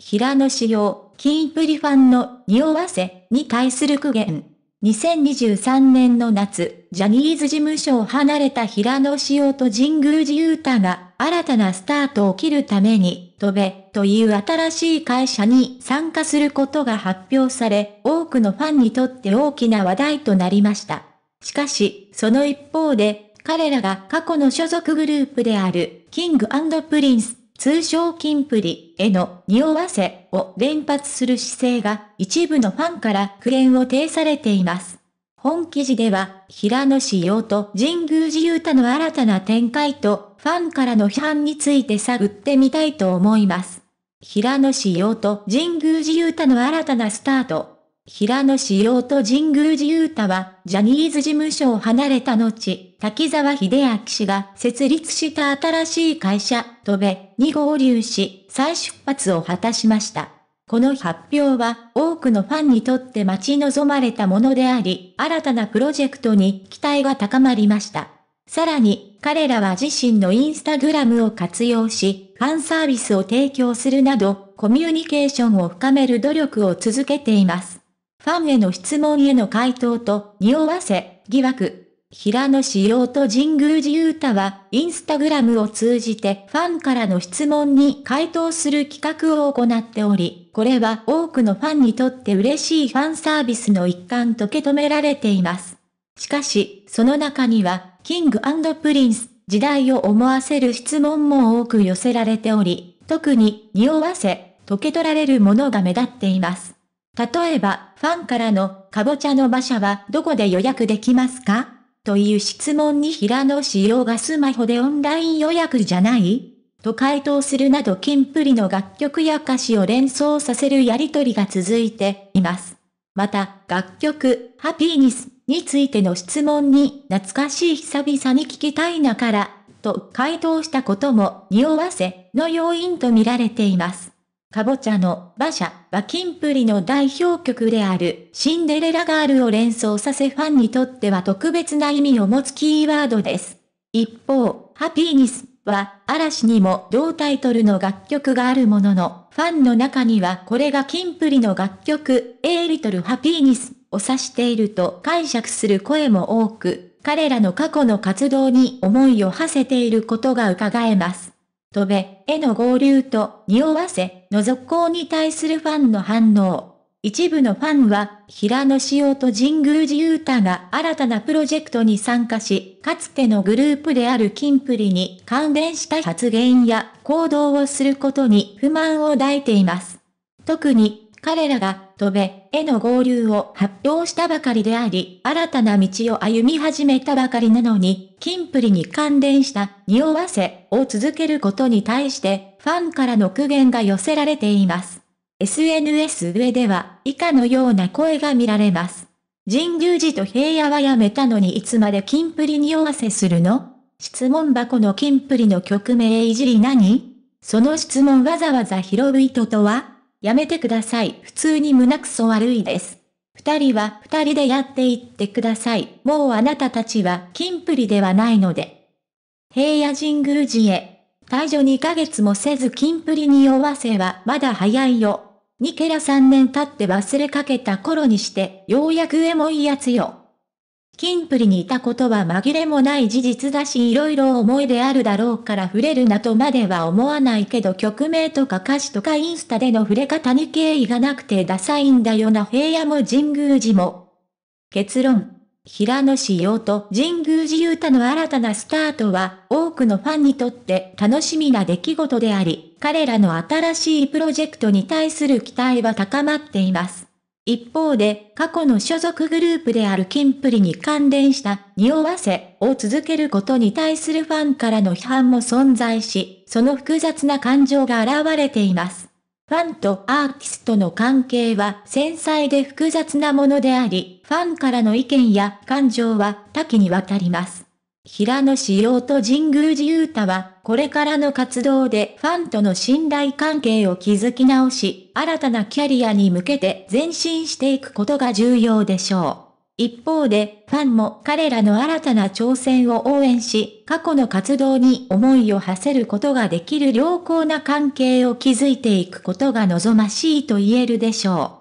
平野紫耀、キンプリファンの匂わせに対する苦言。2023年の夏、ジャニーズ事務所を離れた平野紫耀と神宮寺勇太が新たなスタートを切るために、飛べという新しい会社に参加することが発表され、多くのファンにとって大きな話題となりました。しかし、その一方で、彼らが過去の所属グループである、キングプリンス、通称金プリへの匂わせを連発する姿勢が一部のファンから苦言を呈されています。本記事では、平野紫耀と神宮寺勇太の新たな展開と、ファンからの批判について探ってみたいと思います。平野紫耀と神宮寺勇太の新たなスタート。平野紫耀と神宮寺勇太は、ジャニーズ事務所を離れた後、滝沢秀明氏が設立した新しい会社、戸べに合流し、再出発を果たしました。この発表は多くのファンにとって待ち望まれたものであり、新たなプロジェクトに期待が高まりました。さらに、彼らは自身のインスタグラムを活用し、ファンサービスを提供するなど、コミュニケーションを深める努力を続けています。ファンへの質問への回答と、匂わせ、疑惑、平野紫耀と神宮寺勇太は、インスタグラムを通じてファンからの質問に回答する企画を行っており、これは多くのファンにとって嬉しいファンサービスの一環と受け止められています。しかし、その中には、キングプリンス、時代を思わせる質問も多く寄せられており、特に、匂わせ、溶け取られるものが目立っています。例えば、ファンからの、かぼちゃの馬車はどこで予約できますかという質問に平野仕様がスマホでオンライン予約じゃないと回答するなどキンプリの楽曲や歌詞を連想させるやりとりが続いています。また、楽曲、ハピーニスについての質問に、懐かしい久々に聞きたいなから、と回答したことも、匂わせの要因と見られています。カボチャの馬車、キ金プリの代表曲であるシンデレラガールを連想させファンにとっては特別な意味を持つキーワードです。一方、ハピーニスは嵐にも同タイトルの楽曲があるものの、ファンの中にはこれが金プリの楽曲エイリトルハピーニスを指していると解釈する声も多く、彼らの過去の活動に思いを馳せていることが伺えます。とべへの合流と匂わせの続行に対するファンの反応。一部のファンは、平野紫耀と神宮寺勇太が新たなプロジェクトに参加し、かつてのグループであるキンプリに関連した発言や行動をすることに不満を抱いています。特に彼らが、飛べ、への合流を発表したばかりであり、新たな道を歩み始めたばかりなのに、キンプリに関連した匂わせを続けることに対して、ファンからの苦言が寄せられています。SNS 上では、以下のような声が見られます。神宮寺と平野はやめたのにいつまでキンプリ匂わせするの質問箱のキンプリの曲名いじり何その質問わざわざ拾う意図とはやめてください。普通に胸くそ悪いです。二人は二人でやっていってください。もうあなたたちは金プリではないので。平野神宮寺へ。退場2ヶ月もせず金プリに酔わせはまだ早いよ。ニケラ3年経って忘れかけた頃にして、ようやくエモいやつよ。キンプリにいたことは紛れもない事実だし色々思い出あるだろうから触れるなとまでは思わないけど曲名とか歌詞とかインスタでの触れ方に敬意がなくてダサいんだよな平野も神宮寺も。結論。平野紫耀と神宮寺勇太の新たなスタートは、多くのファンにとって楽しみな出来事であり、彼らの新しいプロジェクトに対する期待は高まっています。一方で、過去の所属グループであるキンプリに関連した匂わせを続けることに対するファンからの批判も存在し、その複雑な感情が現れています。ファンとアーティストの関係は繊細で複雑なものであり、ファンからの意見や感情は多岐にわたります。平野紫耀と神宮寺勇太は、これからの活動でファンとの信頼関係を築き直し、新たなキャリアに向けて前進していくことが重要でしょう。一方で、ファンも彼らの新たな挑戦を応援し、過去の活動に思いを馳せることができる良好な関係を築いていくことが望ましいと言えるでしょう。